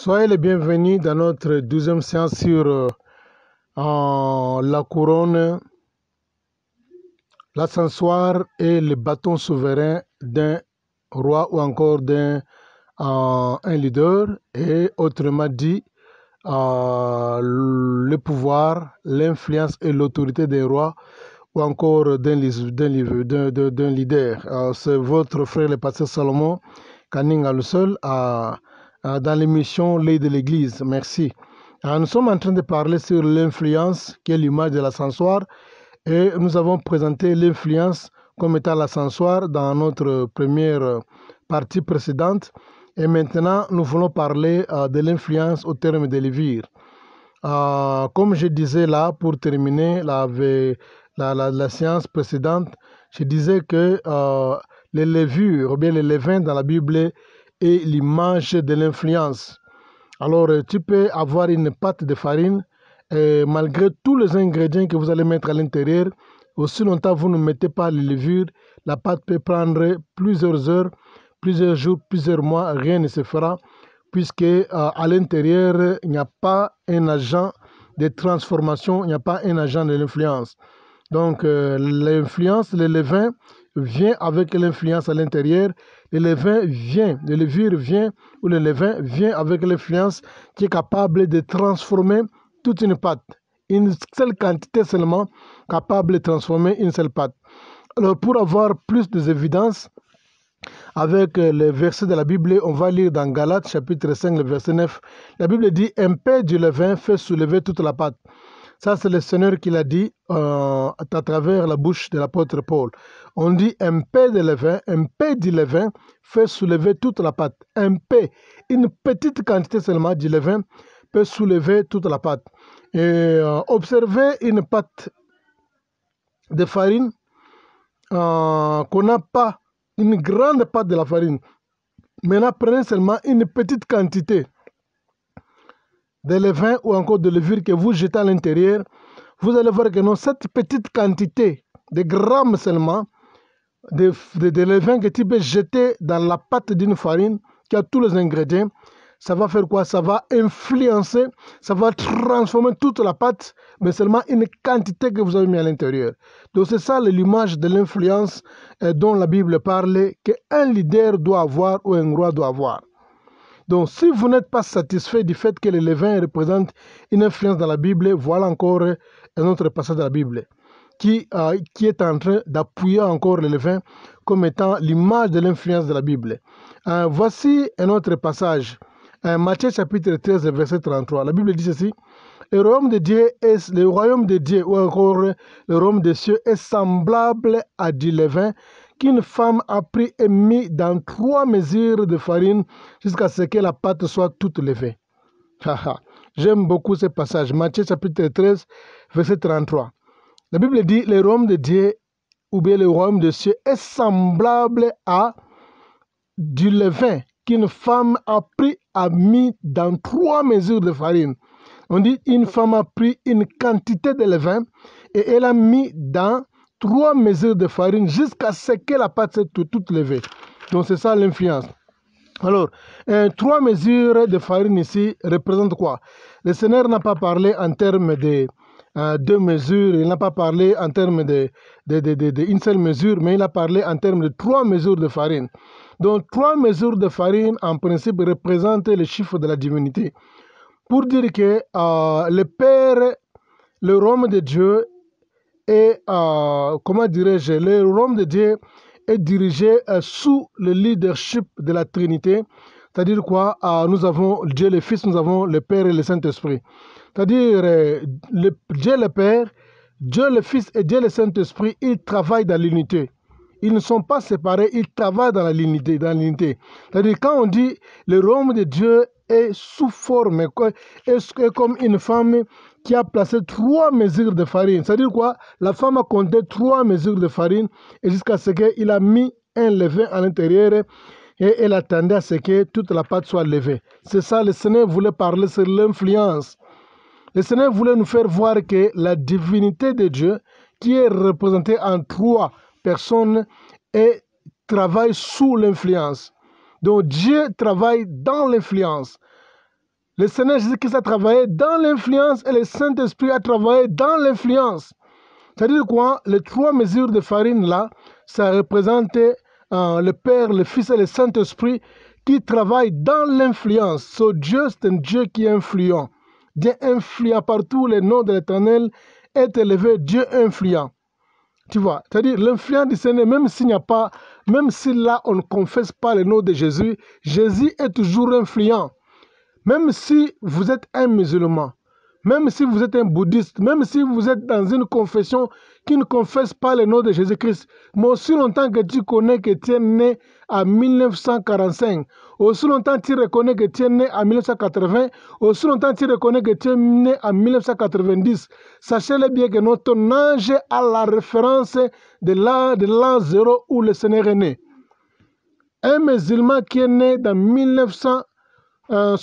Soyez les bienvenus dans notre deuxième séance sur euh, la couronne, l'ascensoir et le bâton souverain d'un roi ou encore d'un euh, un leader et autrement dit euh, le pouvoir, l'influence et l'autorité d'un roi ou encore d'un leader. C'est votre frère le pasteur Salomon Kaninga le seul à euh, dans l'émission L'œil de l'Église. Merci. Euh, nous sommes en train de parler sur l'influence qui est l'image de l'ascenseur. et nous avons présenté l'influence comme étant l'ascenseur dans notre première euh, partie précédente. Et maintenant, nous voulons parler de l'influence au terme de Lévir. comme je disais là, pour terminer la, la, la, séance précédente, je disais que euh, les levures, ou bien les levains dans la Bible, et l'image de l'influence. Alors, euh, tu peux avoir une pâte de farine, et euh, malgré tous les ingrédients que vous allez mettre à l'intérieur, aussi longtemps vous ne mettez pas les levures, la pâte peut prendre plusieurs heures, plusieurs jours, plusieurs mois, rien ne se fera, puisque euh, à l'intérieur, il n'y a pas un agent de transformation, il n'y a pas un agent de l'influence. Donc, l'influence, le levain, vient avec l'influence à l'intérieur, le levain vient, le levure vient, ou le levain vient avec l'influence qui est capable de transformer toute une pâte. Une seule quantité seulement capable de transformer une seule pâte. Alors pour avoir plus d'évidence, avec euh, les versets de la Bible, on va lire dans Galates chapitre 5, le verset 9. La Bible dit, un pain du levain fait soulever toute la pâte. Ça, c'est le Seigneur qui l'a dit euh, à travers la bouche de l'apôtre Paul. On dit un peu de levain, un peu de levain fait soulever toute la pâte. Un peu, une petite quantité seulement de levain peut soulever toute la pâte. Et euh, observez une pâte de farine euh, qu'on n'a pas, une grande pâte de la farine. Maintenant, prenez seulement une petite quantité de levains ou encore de levure que vous jetez à l'intérieur, vous allez voir que non, cette petite quantité de grammes seulement de, de, levain que tu peux jeter dans la pâte d'une farine qui a tous les ingrédients, ça va faire quoi Ça va influencer, ça va transformer toute la pâte, mais seulement une quantité que vous avez mis à l'intérieur. Donc c'est ça l'image de l'influence euh, dont la Bible parle, un leader doit avoir ou un roi doit avoir. Donc si vous n'êtes pas satisfait du fait que le levain représente une influence dans la Bible, voilà encore un autre passage de la Bible qui, euh, est en train d'appuyer encore le levain comme étant l'image de l'influence de la Bible. Euh, voici un autre passage. Euh, Matthieu chapitre 13, verset 33. La Bible dit ceci. Le royaume de Dieu est, le royaume de Dieu ou encore le royaume des cieux est semblable à du levain qu'une femme a pris et mis dans trois mesures de farine jusqu'à ce que la pâte soit toute levée. J'aime beaucoup ce passage. Matthieu chapitre 13, verset 33. La Bible dit, le royaume de Dieu ou bien le royaume de Dieu est semblable à du levain qu'une femme a pris, et mis dans trois mesures de farine. On dit une femme a pris une quantité de levain et elle a mis dans trois mesures de farine jusqu'à ce que la pâte soit toute, levée. Donc c'est ça l'influence. Alors, euh, trois mesures de farine ici représentent quoi Le Seigneur n'a pas parlé en termes de euh, deux mesures, il n'a pas parlé en termes de, seule mesure, mais il a parlé en termes de trois mesures de farine. Donc, trois mesures de farine, en principe, représentent le chiffre de la divinité. Pour dire que euh, le Père, le Rome de Dieu et euh, comment dirais-je, le royaume de Dieu est dirigé euh, sous le leadership de la Trinité. C'est-à-dire quoi euh, Nous avons Dieu le Fils, nous avons le Père et le Saint-Esprit. C'est-à-dire Dieu le Père, Dieu le Fils et Dieu le Saint-Esprit, ils travaillent dans l'unité. Ils ne sont pas séparés, ils travaillent dans l'unité. Dans l'unité. C'est-à-dire quand on dit le royaume de Dieu et sous forme, est comme une femme qui a placé trois mesures de farine. C'est-à-dire quoi La femme a compté trois mesures de farine et jusqu'à ce qu'il a mis un levain à l'intérieur et elle attendait à ce que toute la pâte soit levée. C'est ça, le Seigneur voulait parler sur l'influence. Le Seigneur voulait nous faire voir que la divinité de Dieu, qui est représentée en trois personnes, et travaille sous l'influence. Donc Dieu travaille dans l'influence. Le Seigneur Jésus-Christ a travaillé dans l'influence et le Saint-Esprit a travaillé dans l'influence. C'est-à-dire quoi Les trois mesures de farine là, ça représente euh, le Père, le Fils et le Saint-Esprit qui travaillent dans l'influence. So Dieu, c'est un Dieu qui est influent. Dieu influent partout, le nom de l'Éternel est élevé, Dieu influent. Tu vois, c'est-à-dire l'influence du Seigneur, même s'il n'y a pas même si là, on ne confesse pas le nom de Jésus, Jésus est toujours influent. Même si vous êtes un musulman, même si vous êtes un bouddhiste, même si vous êtes dans une confession qui ne confesse pas le nom de Jésus-Christ, mais aussi longtemps que tu connais que tu es né en 1945, aussi longtemps que tu reconnais que tu es né en 1980, aussi longtemps tu reconnais que tu es né en 1990, sachez-le bien que notre âge a la référence de l'an zéro où le Seigneur est né. Un musulman qui est né en 1964, euh,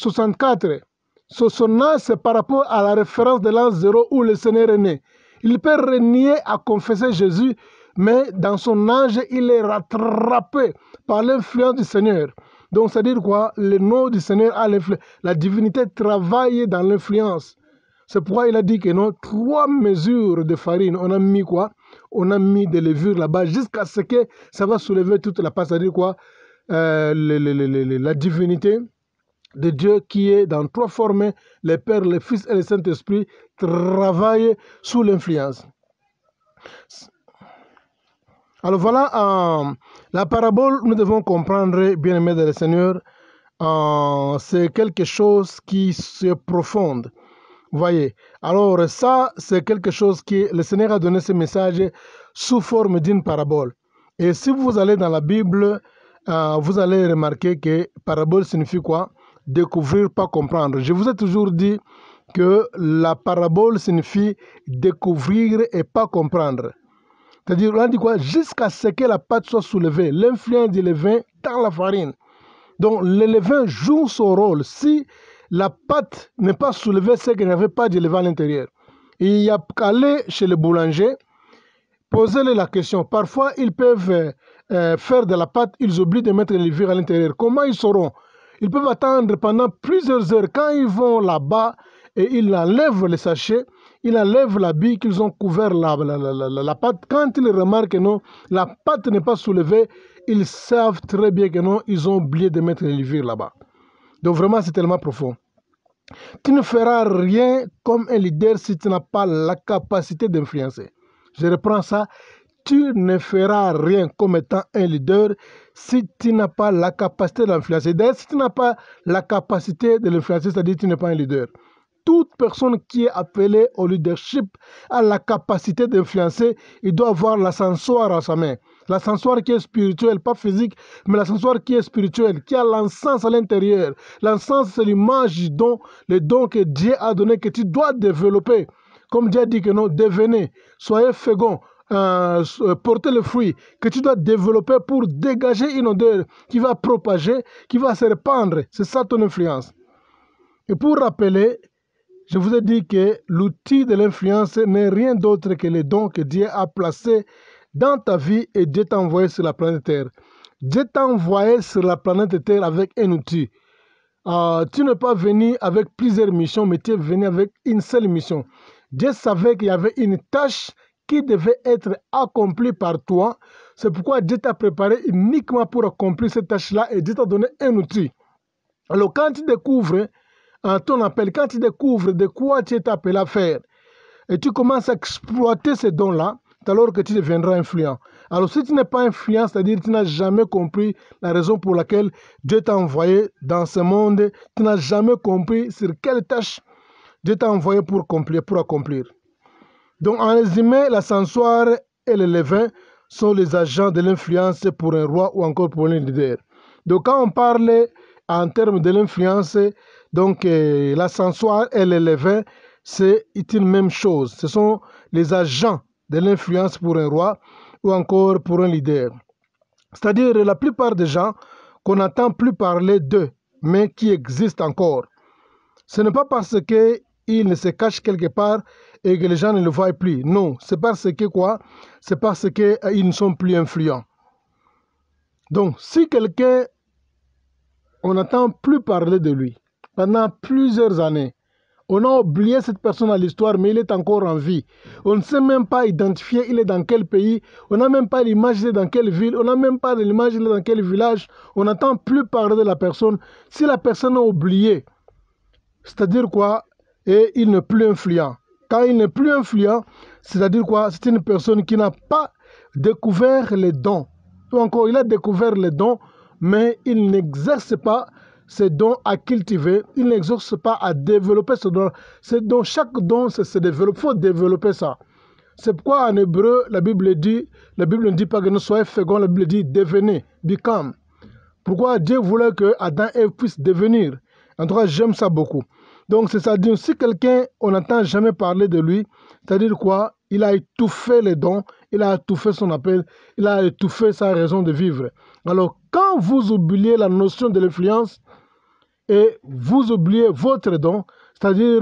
âge, c'est par rapport à la référence de l'an zéro où le Seigneur est né. Il peut renier à confesser Jésus, mais dans son âge, il est rattrapé par l'influence du Seigneur. Donc, c'est-à-dire quoi Le nom du Seigneur a l'influence. La divinité travaille dans l'influence. C'est pourquoi il a dit que non, trois mesures de farine, on a mis quoi On a mis des levures là-bas jusqu'à ce que ça va soulever toute la pâte. C'est-à-dire quoi euh, La divinité de Dieu qui est dans trois formes, le Père, le Fils et le Saint-Esprit, travaillent sous l'influence. Alors voilà euh, la parabole, nous devons comprendre, bien aimé de le Seigneur, euh, c'est quelque chose qui se profonde. Vous Voyez, alors ça, c'est quelque chose qui le Seigneur a donné ce message sous forme d'une parabole. Et si vous allez dans la Bible, euh, vous allez remarquer que parabole signifie quoi découvrir, pas comprendre. Je vous ai toujours dit que la parabole signifie découvrir et pas comprendre. C'est-à-dire, on dit quoi Jusqu'à ce que la pâte soit soulevée, l'influence du levain dans la farine. Donc, le levain joue son rôle. Si la pâte n'est pas soulevée, c'est qu'il n'y avait pas de levain à l'intérieur. Il y a qu'à aller chez le boulanger, poser la question. Parfois, ils peuvent euh, euh, faire de la pâte, ils oublient de mettre le levain à l'intérieur. Comment ils sauront ils peuvent attendre pendant plusieurs heures. Quand ils vont là-bas et ils enlèvent les sachets, ils enlèvent bille qu'ils ont couvert la, la, la, la, pâte. Quand ils remarquent que non, la pâte n'est pas soulevée, ils savent très bien que non, ils ont oublié de mettre les livres là-bas. Donc vraiment, c'est tellement profond. Tu ne feras rien comme un leader si tu n'as pas la capacité d'influencer. Je reprends ça tu ne feras rien comme étant un leader si tu n'as pas la capacité d'influencer. D'ailleurs, si tu n'as pas la capacité de c'est-à-dire que tu n'es pas un leader. Toute personne qui est appelée au leadership a la capacité d'influencer. Il doit avoir l'ascenseur à sa main. L'ascenseur qui est spirituel, pas physique, mais l'ascenseur qui est spirituel, qui a l'encens à l'intérieur. L'encens, c'est l'image dont le don que Dieu a donné, que tu dois développer. Comme Dieu a dit que non, devenez, soyez féconds, euh, euh, porter le fruit, que tu dois développer pour dégager une odeur qui va propager, qui va se répandre. C'est ça ton influence. Et pour rappeler, je vous ai dit que l'outil de l'influence n'est rien d'autre que les dons que Dieu a placés dans ta vie et Dieu t'a envoyé sur la planète Terre. Dieu t'a envoyé sur la planète Terre avec un outil. Euh, tu n'es pas venu avec plusieurs missions, mais tu es venu avec une seule mission. Dieu savait qu'il y avait une tâche qui devait être accompli par toi. C'est pourquoi Dieu t'a préparé uniquement pour accomplir cette tâche-là et Dieu t'a donné un outil. Alors quand tu découvres un ton appel, quand tu découvres de quoi tu es appelé à faire, et tu commences à exploiter ce don là alors que tu deviendras influent. Alors si tu n'es pas influent, c'est-à-dire tu n'as jamais compris la raison pour laquelle Dieu t'a envoyé dans ce monde, tu n'as jamais compris sur quelle tâche Dieu t'a envoyé pour Pour accomplir. Donc en résumé, l'ascenseur et le levain sont les agents de l'influence pour un roi ou encore pour un leader. Donc quand on parle en termes de l'influence, donc euh, et le levain, c'est une même chose. Ce sont les agents de l'influence pour un roi ou encore pour un leader. C'est-à-dire la plupart des gens qu'on n'entend plus parler d'eux, mais qui existent encore. Ce n'est pas parce qu'ils ne se cachent quelque part et que les gens ne le voient plus. Non, c'est parce que quoi C'est parce qu'ils euh, ne sont plus influents. Donc, si quelqu'un, on n'entend plus parler de lui pendant plusieurs années, on a oublié cette personne à l'histoire, mais il est encore en vie. On ne sait même pas identifier il est dans quel pays, on n'a même pas l'image il est dans quelle ville, on n'a même pas l'image il est dans quel village, on n'entend plus parler de la personne. Si la personne a oublié, c'est-à-dire quoi Et il n'est plus influent il n'est plus influent, c'est-à-dire quoi C'est une personne qui n'a pas découvert les dons. Ou encore, il a découvert les dons, mais il n'exerce pas ces dons à cultiver, il n'exerce pas à développer ce don. C'est don chaque don se développe. Il faut développer ça. C'est pourquoi en hébreu, la Bible dit, la Bible ne dit pas que nous soyons féconds, la Bible dit devenez, become. Pourquoi Dieu voulait que Adam et Eve puissent devenir En tout cas, j'aime ça beaucoup. Donc, cest ça. dire si quelqu'un, on n'entend jamais parler de lui, c'est-à-dire quoi Il a étouffé les dons, il a étouffé son appel, il a étouffé sa raison de vivre. Alors, quand vous oubliez la notion de l'influence et vous oubliez votre don, c'est-à-dire,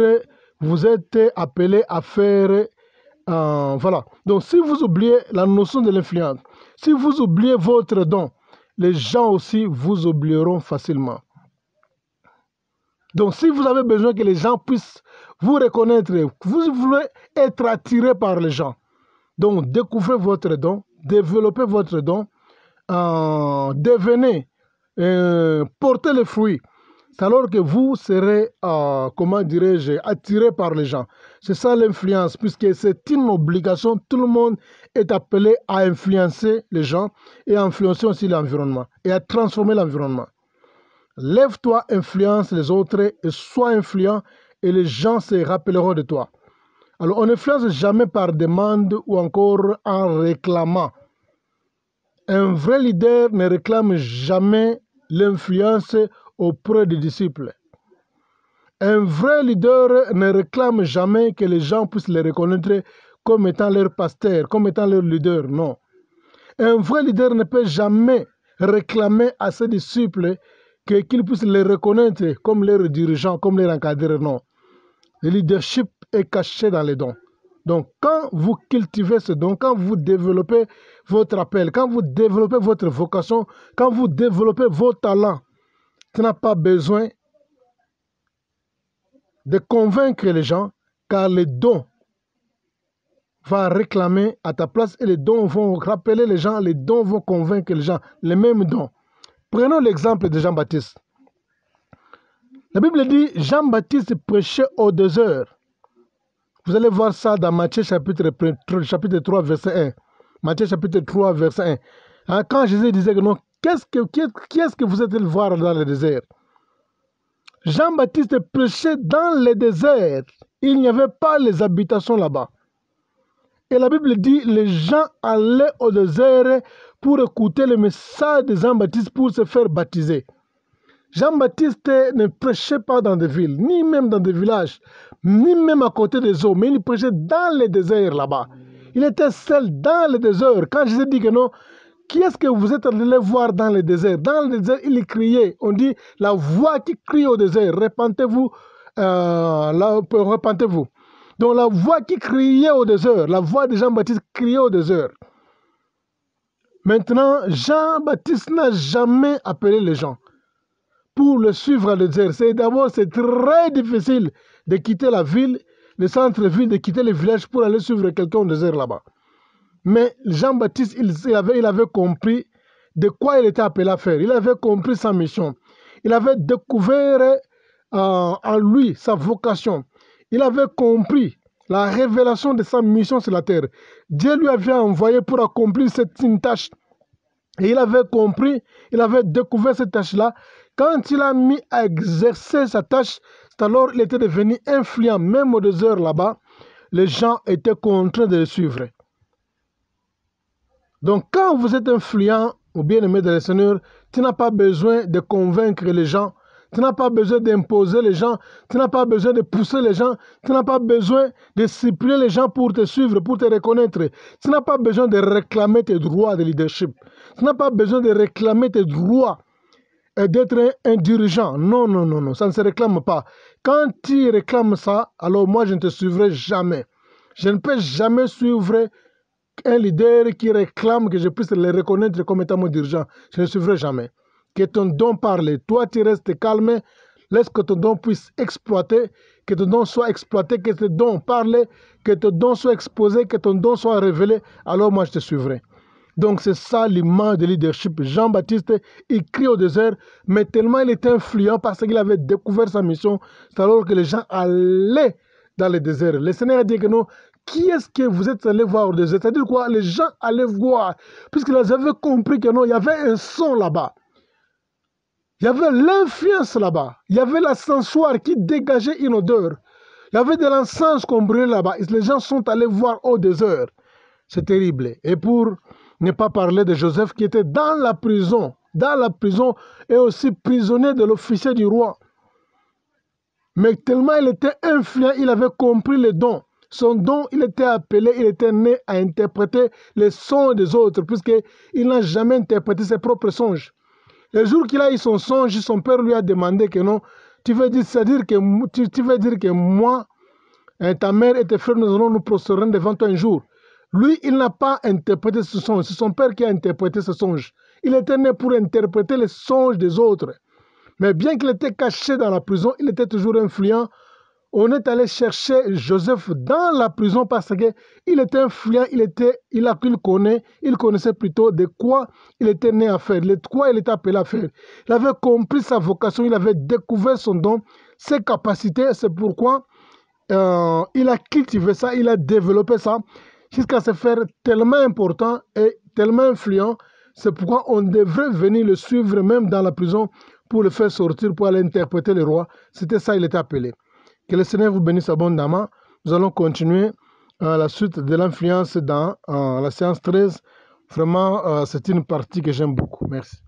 vous êtes appelé à faire. Euh, voilà. Donc, si vous oubliez la notion de l'influence, si vous oubliez votre don, les gens aussi vous oublieront facilement. Donc si vous avez besoin que les gens puissent vous reconnaître, vous voulez être attiré par les gens. Donc découvrez votre don, développez votre don, euh, devenez, euh, portez les fruits. Alors que vous serez, euh, comment dirais-je, attiré par les gens. C'est ça l'influence, puisque c'est une obligation. Tout le monde est appelé à influencer les gens et à influencer aussi l'environnement et à transformer l'environnement. Lève-toi, influence les autres et sois influent et les gens se rappelleront de toi. Alors on influence jamais par demande ou encore en réclamant. Un vrai leader ne réclame jamais l'influence auprès des disciples. Un vrai leader ne réclame jamais que les gens puissent les reconnaître comme étant leur pasteur, comme étant leur leader. Non. Un vrai leader ne peut jamais réclamer à ses disciples qu'ils puissent les reconnaître comme leurs dirigeants, comme les encadreurs. Non. Le leadership est caché dans les dons. Donc, quand vous cultivez ce don, quand vous développez votre appel, quand vous développez votre vocation, quand vous développez vos talents, tu n'as pas besoin de convaincre les gens, car les dons va réclamer à ta place et les dons vont rappeler les gens, les dons vont convaincre les gens, les mêmes dons. Prenons l'exemple de Jean-Baptiste. La Bible dit Jean-Baptiste prêchait au désert. Vous allez voir ça dans Matthieu chapitre, chapitre 3, verset 1. Matthieu chapitre 3, verset 1. Hein, quand Jésus disait que non, qu'est-ce que, ce que vous êtes voir dans le désert Jean-Baptiste prêchait dans le désert. Il n'y avait pas les habitations là-bas. Et la Bible dit, les gens allaient au désert pour écouter le message de Jean-Baptiste pour se faire baptiser. Jean-Baptiste ne prêchait pas dans des villes, ni même dans des villages, ni même à côté des eaux, mais il prêchait dans les déserts là-bas. Il était seul dans le désert. Quand Jésus dit que non, qui est-ce que vous êtes allé voir dans le désert Dans le désert, il criait. On dit la voix qui crie au désert, repentez-vous, euh, repentez-vous. Donc la voix qui criait au désert, la voix de Jean-Baptiste criait au désert. Maintenant, Jean-Baptiste n'a jamais appelé les gens pour le suivre à le dire. C'est d'abord, c'est très difficile de quitter la ville, le centre-ville, de quitter le village pour aller suivre quelqu'un au désert là-bas. Mais Jean-Baptiste, il, avait, compris de quoi il était appelé à faire. Il avait compris sa mission. Il avait découvert euh, en lui sa vocation il avait compris la révélation de sa mission sur la terre. Dieu lui avait envoyé pour accomplir cette tâche. Et il avait compris, il avait découvert cette tâche-là. Quand il a mis à exercer sa tâche, alors il était devenu influent, même aux deux heures là-bas. Les gens étaient contraints de le suivre. Donc quand vous êtes influent, ou bien aimé de le Seigneur, tu n'as pas besoin de convaincre les gens tu n'as pas besoin d'imposer les gens. Tu n'as pas besoin de pousser les gens. Tu n'as pas besoin de supplier les gens pour te suivre, pour te reconnaître. Tu n'as pas besoin de réclamer tes droits de leadership. Tu n'as pas besoin de réclamer tes droits d'être un, dirigeant. Non, non, non, non. Ça ne se réclame pas. Quand tu réclames ça, alors moi, je ne te suivrai jamais. Je ne peux jamais suivre un leader qui réclame que je puisse le reconnaître comme étant mon dirigeant. Je ne suivrai jamais que ton don parle. Toi, tu restes calme. Laisse que ton don puisse exploiter, que ton don soit exploité, que ton don parle, que ton don soit exposé, que ton don soit révélé. Alors moi, je te suivrai. Donc c'est ça l'image de leadership. Jean-Baptiste, il crie au désert, mais tellement il était influent parce qu'il avait découvert sa mission, c'est alors que les gens allaient dans le désert. Le Seigneur a dit que non, qui est-ce que vous êtes allé voir au désert C'est-à-dire quoi Les gens allaient voir, puisqu'ils avaient compris que non, il y avait un son là-bas. Il y avait l'influence là-bas. Il y avait la qui dégageait une odeur. Il y avait de l'encens qu'on brûlait là-bas. Les gens sont allés voir au désert. C'est terrible. Et pour ne pas parler de Joseph qui était dans la prison, dans la prison et aussi prisonnier de l'officier du roi. Mais tellement il était influent, il avait compris les dons. Son don, il était appelé, il était né à interpréter les sons des autres, puisqu'il n'a jamais interprété ses propres songes. Le jour qu'il a eu son songe, son père lui a demandé que non, tu veux dire, que, tu, dire que moi, hein, ta mère et tes frères, nous allons nous prosterner devant toi un jour. Lui, il n'a pas interprété ce songe. C'est son père qui a interprété ce songe. Il était né pour interpréter les songes des autres. Mais bien qu'il était caché dans la prison, il était toujours influent on est allé chercher Joseph dans la prison parce qu'il était influent, il, était, il, a, le connaît, il connaissait plutôt de quoi il était né à faire, de quoi il était appelé à faire. Il avait compris sa vocation, il avait découvert son don, ses capacités, c'est pourquoi euh, il a cultivé ça, il a développé ça jusqu'à se faire tellement important et tellement influent. C'est pourquoi on devrait venir le suivre même dans la prison pour le faire sortir, pour aller interpréter le roi. C'était ça, il était appelé. Que le Seigneur vous bénisse abondamment. Nous allons continuer euh, la suite de l'influence dans la séance 13. Vraiment, euh, c'est une partie que j'aime beaucoup. Merci.